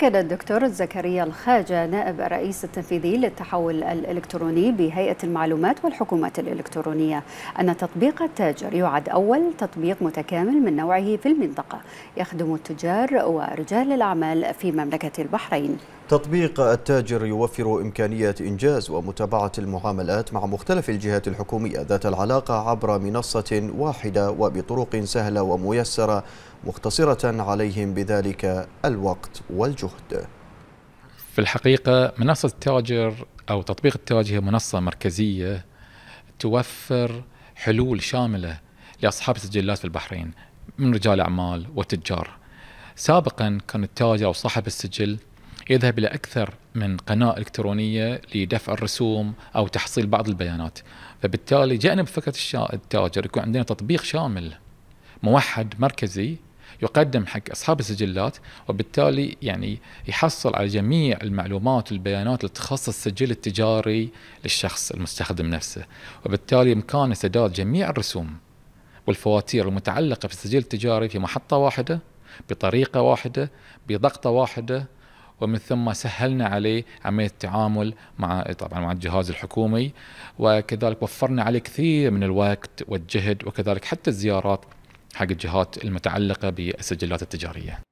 أكد الدكتور زكريا الخاجة نائب الرئيس التنفيذي للتحول الإلكتروني بهيئة المعلومات والحكومات الإلكترونية أن تطبيق التاجر يعد أول تطبيق متكامل من نوعه في المنطقة يخدم التجار ورجال الأعمال في مملكة البحرين تطبيق التاجر يوفر إمكانية إنجاز ومتابعة المعاملات مع مختلف الجهات الحكومية ذات العلاقة عبر منصة واحدة وبطرق سهلة وميسرة مقتصرة عليهم بذلك الوقت والجهد في الحقيقة منصة التاجر أو تطبيق التاجر هي منصة مركزية توفر حلول شاملة لأصحاب السجلات في البحرين من رجال أعمال وتجار سابقا كان التاجر أو صاحب السجل يذهب إلى أكثر من قناة إلكترونية لدفع الرسوم أو تحصيل بعض البيانات فبالتالي جاءنا بفكرة التاجر يكون عندنا تطبيق شامل موحد مركزي يقدم حق اصحاب السجلات وبالتالي يعني يحصل على جميع المعلومات والبيانات اللي تخص السجل التجاري للشخص المستخدم نفسه وبالتالي امكان سداد جميع الرسوم والفواتير المتعلقه في السجل التجاري في محطه واحده بطريقه واحده بضغطه واحده ومن ثم سهلنا عليه عمليه التعامل مع طبعا مع الجهاز الحكومي وكذلك وفرنا عليه كثير من الوقت والجهد وكذلك حتى الزيارات حق الجهات المتعلقه بالسجلات التجاريه.